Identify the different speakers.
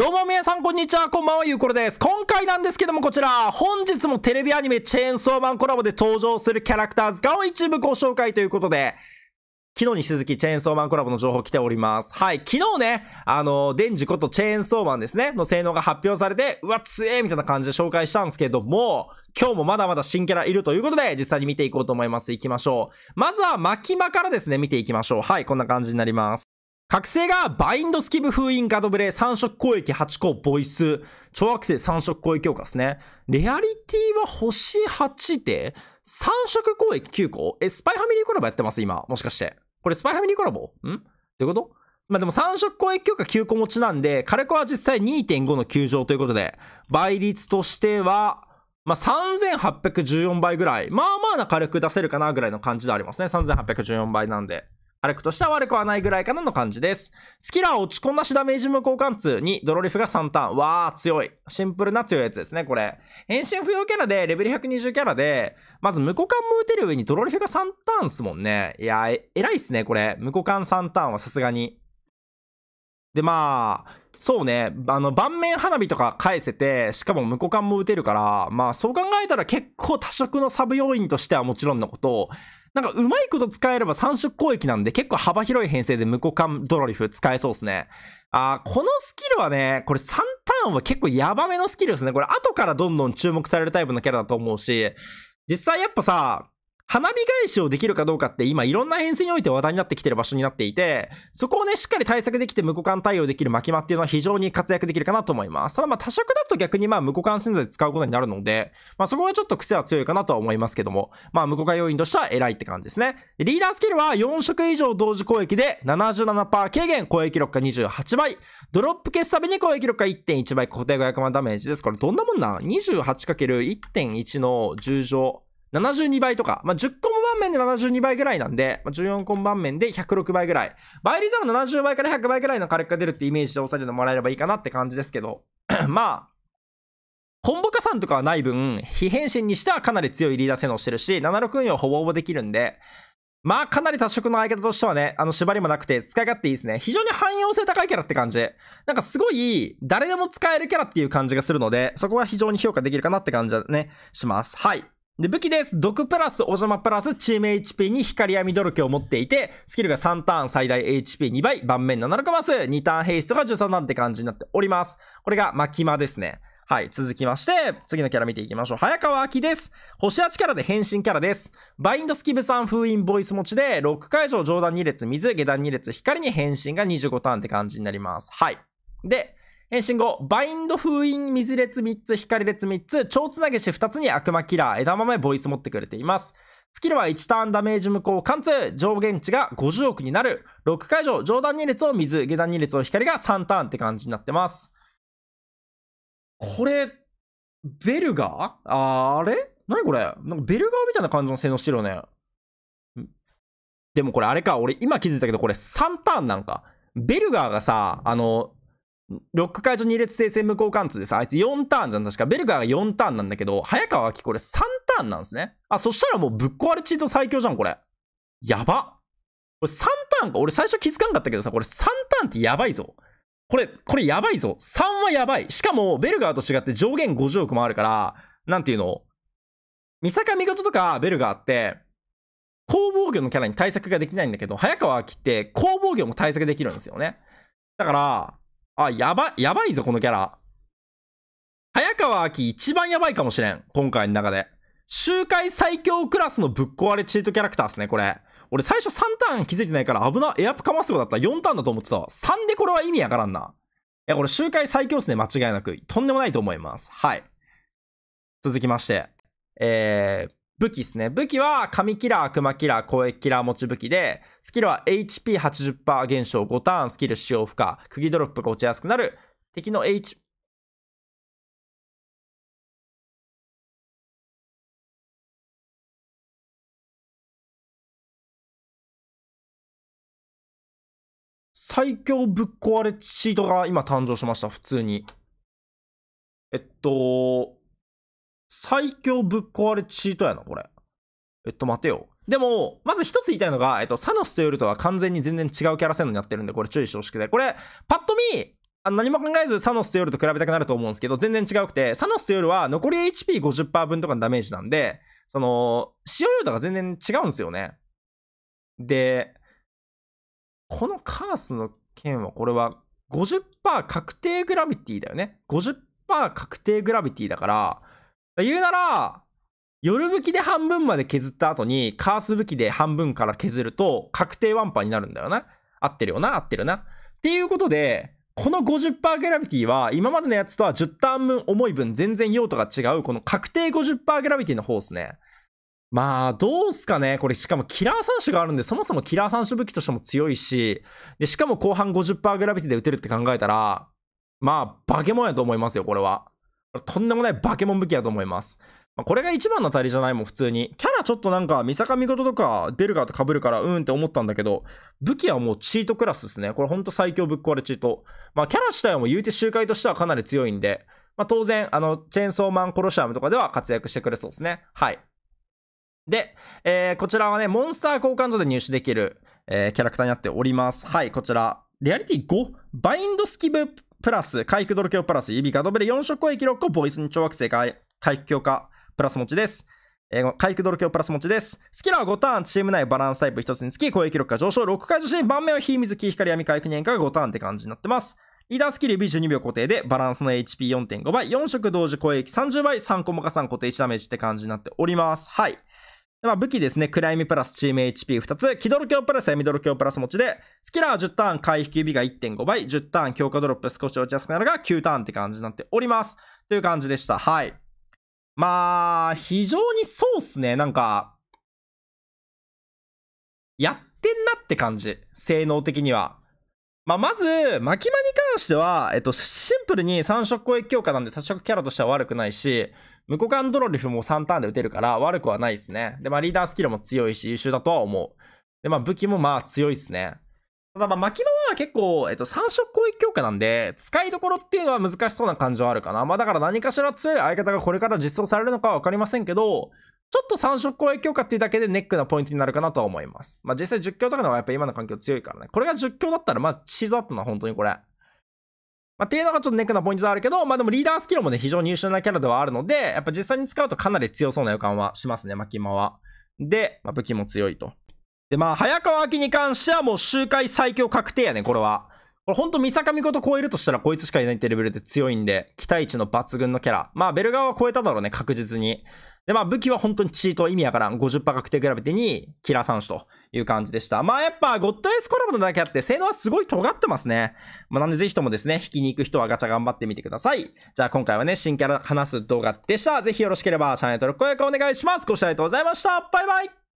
Speaker 1: どうも皆さんこんにちは、こんばんは、ゆうころです。今回なんですけどもこちら、本日もテレビアニメチェーンソーマンコラボで登場するキャラクター図鑑を一部ご紹介ということで、昨日に続きチェーンソーマンコラボの情報来ております。はい、昨日ね、あの、デンジことチェーンソーマンですね、の性能が発表されて、うわ、強えみたいな感じで紹介したんですけども、今日もまだまだ新キャラいるということで、実際に見ていこうと思います。行きましょう。まずは、マキマからですね、見ていきましょう。はい、こんな感じになります。覚醒がバインドスキブ封印ガードブレ3色攻撃8個ボイス超惑星3色攻撃強化ですねレアリティは星8で3色攻撃9個えスパイファミリーコラボやってます今もしかしてこれスパイファミリーコラボんってことまあでも3色攻撃強化9個持ちなんで、カレコは実際2.5の球場ということで、倍率としては、まあ、3814倍ぐらい。まあまあな火力出せるかなぐらいの感じでありますね。3814倍なんで。歩くとしては悪くはないぐらいかなの感じです。スキラー落ち込んだしダメージ無効貫通にドロリフが3ターン。わー、強い。シンプルな強いやつですね、これ。変身不要キャラで、レベル120キャラで、まず無効貫も打てる上にドロリフが3ターンっすもんね。いやえ、偉いっすね、これ。無効貫3ターンはさすがに。で、まあ、そうね、あの、盤面花火とか返せて、しかも無効貫も打てるから、まあ、そう考えたら結構多色のサブ要因としてはもちろんのこと、なんかうまいこと使えれば3色攻撃なんで結構幅広い編成で無効感ドロリフ使えそうですね。あこのスキルはね、これ3ターンは結構ヤバめのスキルですね。これ後からどんどん注目されるタイプのキャラだと思うし、実際やっぱさ、花火返しをできるかどうかって今いろんな編成において話題になってきてる場所になっていて、そこをね、しっかり対策できて無股間対応できる巻き間っていうのは非常に活躍できるかなと思います。ただまあ多色だと逆にまあ無股間洗剤使うことになるので、まあそこがちょっと癖は強いかなとは思いますけども、まあ無股間要因としては偉いって感じですね。リーダースキルは4色以上同時攻撃で77%軽減攻撃力が28倍、ドロップ消すたびに攻撃力が1.1倍固定500万ダメージです。これどんなもんなん ?28×1.1 の10乗。72倍とか、まあ、10コンボ盤面で72倍ぐらいなんで、まあ、14コンボ盤面で106倍ぐらい。倍率は70倍から100倍ぐらいの火力が出るってイメージで押さえてもらえればいいかなって感じですけど、まあ、コンボ加算とかはない分、非変身にしてはかなり強いリーダー性能してるし、76運用ほぼほぼできるんで、まあかなり多色の相方としてはね、あの縛りもなくて使い勝手いいですね。非常に汎用性高いキャラって感じ。なんかすごい誰でも使えるキャラっていう感じがするので、そこは非常に評価できるかなって感じだね、します。はい。で、武器です。毒プラス、お邪魔プラス、チーム HP に光闇努力を持っていて、スキルが3ターン最大 HP2 倍、盤面7カマス、2ターンヘイストが13段って感じになっております。これが、まキマですね。はい、続きまして、次のキャラ見ていきましょう。早川明です。星8キャラで変身キャラです。バインドスキブさん封印ボイス持ちで、ロック解除上段2列、水、下段2列、光に変身が25ターンって感じになります。はい。で、変身後、バインド封印水列3つ、光列3つ、超つなげし2つに悪魔キラー、枝豆、ボイス持ってくれています。スキルは1ターンダメージ無効貫通。上限値が50億になる。6解除。上段2列を水。下段2列を光が3ターンって感じになってます。これ、ベルガーあれ何これなんかベルガーみたいな感じの性能してるよね。でもこれあれか。俺今気づいたけどこれ3ターンなんか。ベルガーがさ、あの、ロック解除2列性戦無効貫通でさ、あいつ4ターンじゃん、確か。ベルガーが4ターンなんだけど、早川明これ3ターンなんですね。あ、そしたらもうぶっ壊れチート最強じゃん、これ。やば。これ3ターンか。俺最初気づかんかったけどさ、これ3ターンってやばいぞ。これ、これやばいぞ。3はやばい。しかも、ベルガーと違って上限50億もあるから、なんていうの三坂美琴とかベルガーって、攻防魚のキャラに対策ができないんだけど、早川明って攻防魚も対策できるんですよね。だから、あ、やば、やばいぞ、このキャラ。早川明一番やばいかもしれん。今回の中で。周回最強クラスのぶっ壊れチートキャラクターっすね、これ。俺最初3ターン気づいてないから危な、エアプかますごだったら4ターンだと思ってたわ。3でこれは意味わからんな。いや、これ周回最強っすね、間違いなく。とんでもないと思います。はい。続きまして。えー、武器ですね。武器は、神キラー、悪魔キラー、攻撃キラー持ち武器で、スキルは HP80% 減少5ターンスキル使用不可、釘ドロップが落ちやすくなる、敵の H、最強ぶっ壊れシートが今誕生しました、普通に。えっと、最強ぶっ壊れチートやな、これ。えっと、待てよ。でも、まず一つ言いたいのが、えっと、サノスとヨルトは完全に全然違うキャラ性能になってるんで、これ注意してほしくて。これ、パッと見、あ何も考えずサノスとヨルと比べたくなると思うんですけど、全然違うくて、サノスとヨルは残り HP50% 分とかのダメージなんで、その、使用量とか全然違うんですよね。で、このカースの剣は、これは50%確定グラビティだよね。50%確定グラビティだから、言うなら、夜武器で半分まで削った後に、カース武器で半分から削ると、確定ワンパになるんだよな。合ってるよな、合ってるな。っていうことで、この50%グラビティは今までのやつとは10ターン分重い分全然用途が違うこの確定50%グラビティの方ですね。まあ、どうすかねこれしかもキラー3種があるんでそもそもキラー3種武器としても強いし、で、しかも後半50%グラビティで打てるって考えたら、まあ、化け物やと思いますよ、これは。とんでもないバケモン武器やと思います。まあ、これが一番の足りじゃないもん、普通に。キャラちょっとなんか、三坂見事とか、出ルガーとかぶるから、うんって思ったんだけど、武器はもうチートクラスですね。これほんと最強ぶっ壊れチート。まあ、キャラ自体はもう言うて周回としてはかなり強いんで、まあ、当然、あの、チェーンソーマンコロシアムとかでは活躍してくれそうですね。はい。で、えー、こちらはね、モンスター交換所で入手できる、えー、キャラクターになっております。はい、こちら。リアリティ5、バインドスキブプラス、回復ドル強プラス、指がドベで4色攻撃6個、ボイスに超惑星回復強化、プラス持ちです。えー、回復ドル強プラス持ちです。スキルは5ターン、チーム内バランスタイプ1つにつき、攻撃力が上昇、6回受信。盤面は火、水、木、光、闇、回復年間が5ターンって感じになってます。リーダースキル指12秒固定で、バランスの HP4.5 倍、4色同時攻撃30倍、3コマか3固定1ダメージって感じになっております。はい。まあ、武器ですね、クライミプラスチーム HP2 つ、気ドロ強プラスやミドル強プラス持ちで、スキラー10ターン回避指 b が1.5倍、10ターン強化ドロップ少し落ちやすくなるが9ターンって感じになっております。という感じでした。はい。まあ、非常にそうっすね、なんか、やってんなって感じ、性能的には。まあ、まず、巻き間に関しては、えっと、シンプルに3色攻撃強化なんで、多色キャラとしては悪くないし、無効間ドロリフも3ターンで打てるから悪くはないですね。で、まあリーダースキルも強いし優秀だとは思う。で、まあ武器もまあ強いですね。ただまあき場は結構、えっと、3色攻撃強化なんで、使いどころっていうのは難しそうな感じはあるかな。まあだから何かしら強い相方がこれから実装されるのかはわかりませんけど、ちょっと3色攻撃強化っていうだけでネックなポイントになるかなとは思います。まあ実際10強とかのはやっぱ今の環境強いからね。これが10強だったら、まあシードアップな、本当にこれ。まあ、っていうのがちょっとネックなポイントではあるけど、まあでもリーダースキルもね、非常に優秀なキャラではあるので、やっぱ実際に使うとかなり強そうな予感はしますね、マキマは。で、まあ、武器も強いと。で、まあ、早川明に関してはもう周回最強確定やね、これは。これほんと三坂美琴超えるとしたらこいつしかいないってレベルで強いんで、期待値の抜群のキャラ。まあベルガーは超えただろうね、確実に。で、まあ武器は本当にチート意味やからん。50%確定比べてにキラー3種という感じでした。まあやっぱゴッドエースコラボのだけあって性能はすごい尖ってますね。まあなんでぜひともですね、引きに行く人はガチャ頑張ってみてください。じゃあ今回はね、新キャラ話す動画でした。ぜひよろしければチャンネル登録、高評価お願いします。ご視聴ありがとうございました。バイバイ